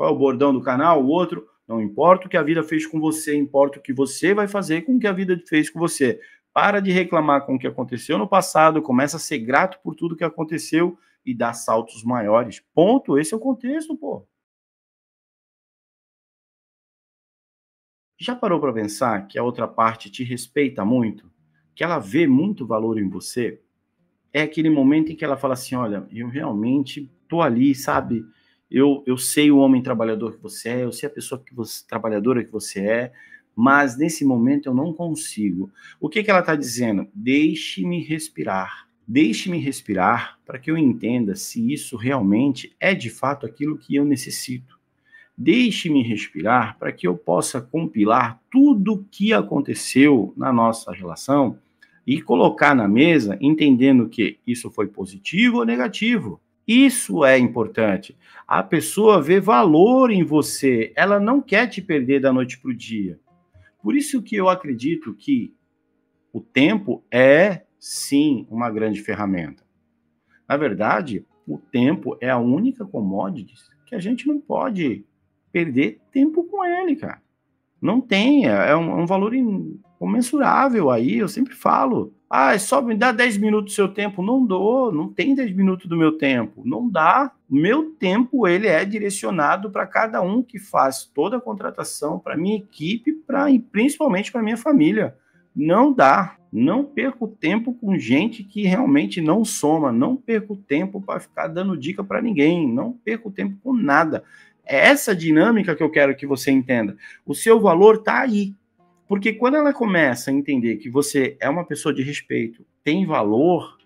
Qual é o bordão do canal? O outro? Não importa o que a vida fez com você, importa o que você vai fazer com o que a vida fez com você. Para de reclamar com o que aconteceu no passado, começa a ser grato por tudo que aconteceu e dá saltos maiores. Ponto. Esse é o contexto, pô. Já parou para pensar que a outra parte te respeita muito? Que ela vê muito valor em você? É aquele momento em que ela fala assim: olha, eu realmente tô ali, sabe? Eu, eu sei o homem trabalhador que você é, eu sei a pessoa que você, trabalhadora que você é, mas nesse momento eu não consigo. O que, que ela está dizendo? Deixe-me respirar. Deixe-me respirar para que eu entenda se isso realmente é de fato aquilo que eu necessito. Deixe-me respirar para que eu possa compilar tudo o que aconteceu na nossa relação e colocar na mesa, entendendo que isso foi positivo ou negativo. Isso é importante. A pessoa vê valor em você, ela não quer te perder da noite para o dia. Por isso que eu acredito que o tempo é sim uma grande ferramenta. Na verdade, o tempo é a única commodity que a gente não pode perder tempo com ele, cara. Não tem, é um, é um valor imensurável aí, eu sempre falo. Ah, só me dá 10 minutos do seu tempo. Não dou, não tem 10 minutos do meu tempo. Não dá. Meu tempo ele é direcionado para cada um que faz toda a contratação, para minha equipe, pra, e principalmente para minha família. Não dá. Não perco tempo com gente que realmente não soma. Não perco tempo para ficar dando dica para ninguém. Não perco tempo com nada. É essa dinâmica que eu quero que você entenda. O seu valor está aí porque quando ela começa a entender que você é uma pessoa de respeito, tem valor,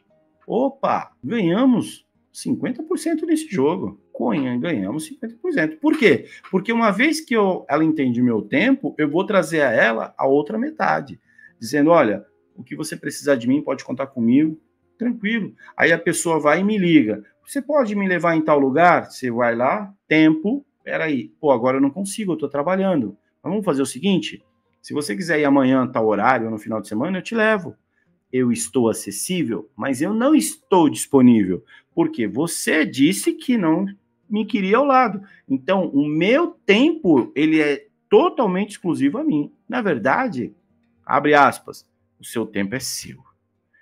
opa, ganhamos 50% nesse jogo. Cunha, ganhamos 50%. Por quê? Porque uma vez que eu, ela entende meu tempo, eu vou trazer a ela a outra metade, dizendo: olha, o que você precisar de mim pode contar comigo, tranquilo. Aí a pessoa vai e me liga: você pode me levar em tal lugar? Você vai lá, tempo, peraí, pô, agora eu não consigo, eu tô trabalhando. Mas vamos fazer o seguinte: se você quiser ir amanhã, tal horário, ou no final de semana, eu te levo. Eu estou acessível, mas eu não estou disponível, porque você disse que não me queria ao lado. Então, o meu tempo, ele é totalmente exclusivo a mim. Na verdade, abre aspas, o seu tempo é seu.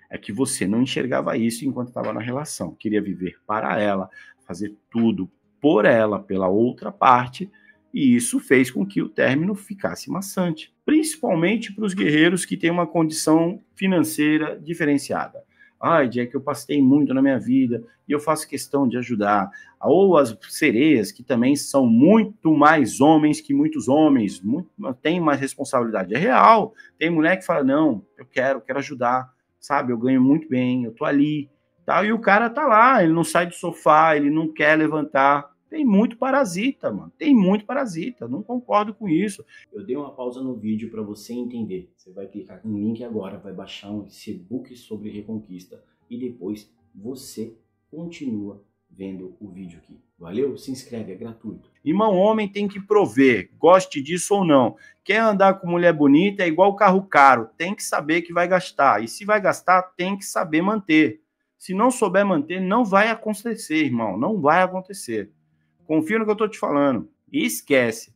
É que você não enxergava isso enquanto estava na relação. Queria viver para ela, fazer tudo por ela, pela outra parte, e isso fez com que o término ficasse maçante, principalmente para os guerreiros que têm uma condição financeira diferenciada. Ai, Jack, eu passei muito na minha vida e eu faço questão de ajudar. Ou as sereias, que também são muito mais homens que muitos homens, muito, tem mais responsabilidade. É real. Tem mulher que fala: não, eu quero, quero ajudar, sabe? Eu ganho muito bem, eu tô ali. Tá? E o cara tá lá, ele não sai do sofá, ele não quer levantar tem muito parasita, mano. Tem muito parasita. Não concordo com isso. Eu dei uma pausa no vídeo para você entender. Você vai clicar no link agora, vai baixar um e-book sobre Reconquista e depois você continua vendo o vídeo aqui. Valeu? Se inscreve, é gratuito. Irmão, homem tem que prover, goste disso ou não. Quer andar com mulher bonita é igual carro caro, tem que saber que vai gastar. E se vai gastar, tem que saber manter. Se não souber manter, não vai acontecer, irmão, não vai acontecer. Confia no que eu estou te falando. E esquece.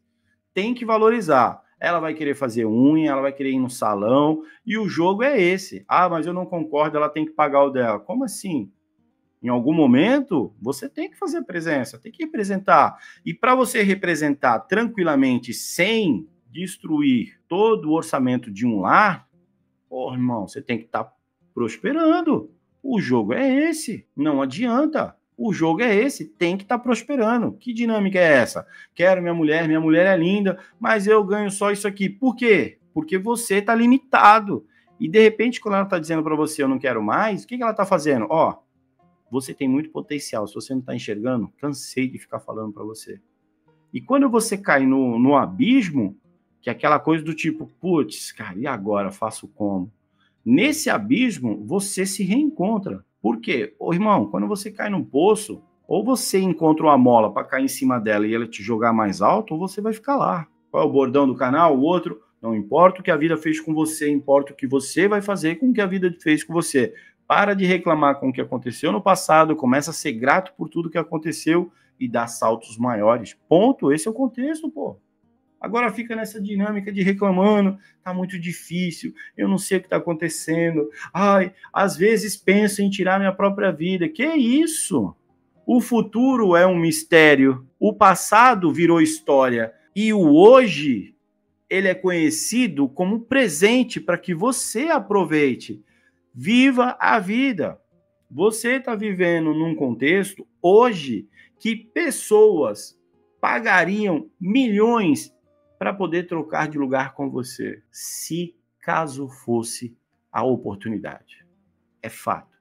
Tem que valorizar. Ela vai querer fazer unha, ela vai querer ir no salão, e o jogo é esse. Ah, mas eu não concordo, ela tem que pagar o dela. Como assim? Em algum momento, você tem que fazer presença, tem que representar. E para você representar tranquilamente, sem destruir todo o orçamento de um lar, pô, irmão, você tem que estar tá prosperando. O jogo é esse, não adianta. O jogo é esse, tem que estar tá prosperando. Que dinâmica é essa? Quero minha mulher, minha mulher é linda, mas eu ganho só isso aqui. Por quê? Porque você está limitado. E de repente, quando ela está dizendo para você eu não quero mais, o que, que ela está fazendo? Ó, você tem muito potencial. Se você não está enxergando, cansei de ficar falando para você. E quando você cai no, no abismo, que é aquela coisa do tipo, putz, cara, e agora faço como? Nesse abismo, você se reencontra. Por quê? Ô, irmão, quando você cai num poço, ou você encontra uma mola para cair em cima dela e ela te jogar mais alto, ou você vai ficar lá. Qual é o bordão do canal? O outro, não importa o que a vida fez com você, importa o que você vai fazer com o que a vida fez com você. Para de reclamar com o que aconteceu no passado, começa a ser grato por tudo que aconteceu e dá saltos maiores. Ponto. Esse é o contexto, pô. Agora fica nessa dinâmica de reclamando, tá muito difícil, eu não sei o que tá acontecendo. Ai, às vezes penso em tirar minha própria vida. Que isso? O futuro é um mistério, o passado virou história e o hoje ele é conhecido como presente para que você aproveite. Viva a vida. Você está vivendo num contexto hoje que pessoas pagariam milhões para poder trocar de lugar com você, se caso fosse a oportunidade. É fato.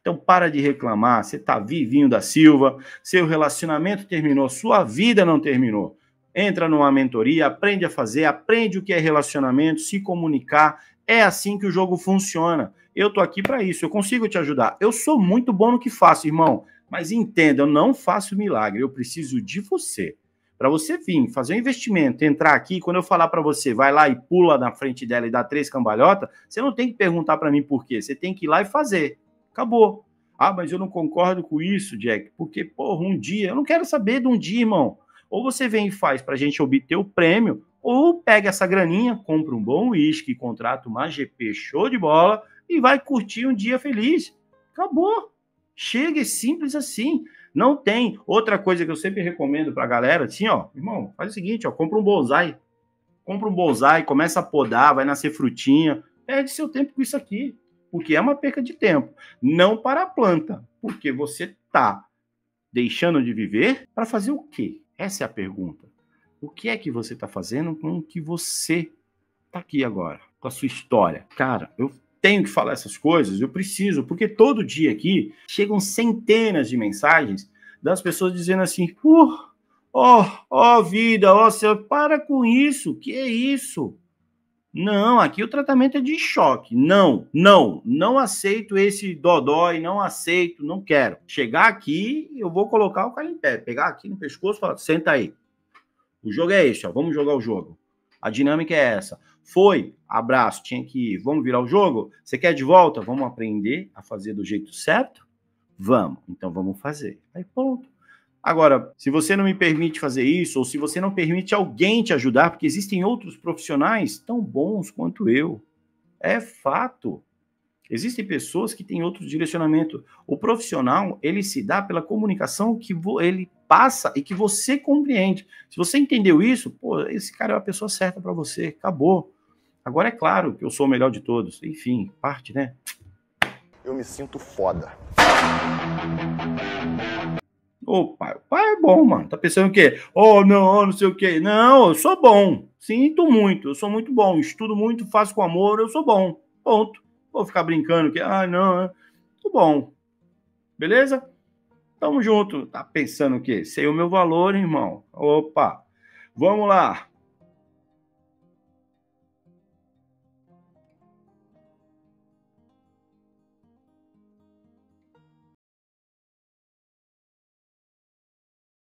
Então para de reclamar, você está vivinho da Silva, seu relacionamento terminou, sua vida não terminou. Entra numa mentoria, aprende a fazer, aprende o que é relacionamento, se comunicar. É assim que o jogo funciona. Eu tô aqui para isso, eu consigo te ajudar. Eu sou muito bom no que faço, irmão, mas entenda, eu não faço milagre, eu preciso de você. Para você vir, fazer um investimento, entrar aqui, quando eu falar para você, vai lá e pula na frente dela e dá três cambalhotas, você não tem que perguntar para mim por quê, você tem que ir lá e fazer. Acabou. Ah, mas eu não concordo com isso, Jack, porque, porra, um dia, eu não quero saber de um dia, irmão. Ou você vem e faz para a gente obter o prêmio, ou pega essa graninha, compra um bom uísque, contrata uma GP show de bola e vai curtir um dia feliz. Acabou. Chega, é simples assim. Não tem. Outra coisa que eu sempre recomendo para a galera, assim, ó, irmão, faz o seguinte, ó, compra um bonsai. Compra um bonsai, começa a podar, vai nascer frutinha. Perde seu tempo com isso aqui, porque é uma perca de tempo. Não para a planta, porque você tá deixando de viver para fazer o quê? Essa é a pergunta. O que é que você está fazendo com o que você tá aqui agora, com a sua história? Cara, eu tenho que falar essas coisas, eu preciso, porque todo dia aqui chegam centenas de mensagens das pessoas dizendo assim: ó, uh, ó oh, oh, vida, ó oh, céu, para com isso, que é isso? Não, aqui o tratamento é de choque. Não, não, não aceito esse dodói, não aceito, não quero. Chegar aqui, eu vou colocar o cara em pé, pegar aqui no pescoço e falar: senta aí. O jogo é esse, ó, vamos jogar o jogo. A dinâmica é essa. Foi, abraço, tinha que ir. Vamos virar o jogo? Você quer de volta? Vamos aprender a fazer do jeito certo? Vamos, então vamos fazer. Aí ponto. Agora, se você não me permite fazer isso, ou se você não permite alguém te ajudar, porque existem outros profissionais tão bons quanto eu, é fato. Existem pessoas que têm outro direcionamento. O profissional, ele se dá pela comunicação que ele passa e que você compreende. Se você entendeu isso, pô, esse cara é a pessoa certa para você, acabou. Agora é claro que eu sou o melhor de todos. Enfim, parte, né? Eu me sinto foda. opa o pai é bom, mano. Tá pensando o quê? Oh, não, oh, não sei o quê. Não, eu sou bom. Sinto muito, eu sou muito bom. Estudo muito, faço com amor, eu sou bom. Ponto. Vou ficar brincando que, ah, não, é. tô bom. Beleza? Tamo junto. Tá pensando o quê? Sei o meu valor, irmão. Opa, vamos lá.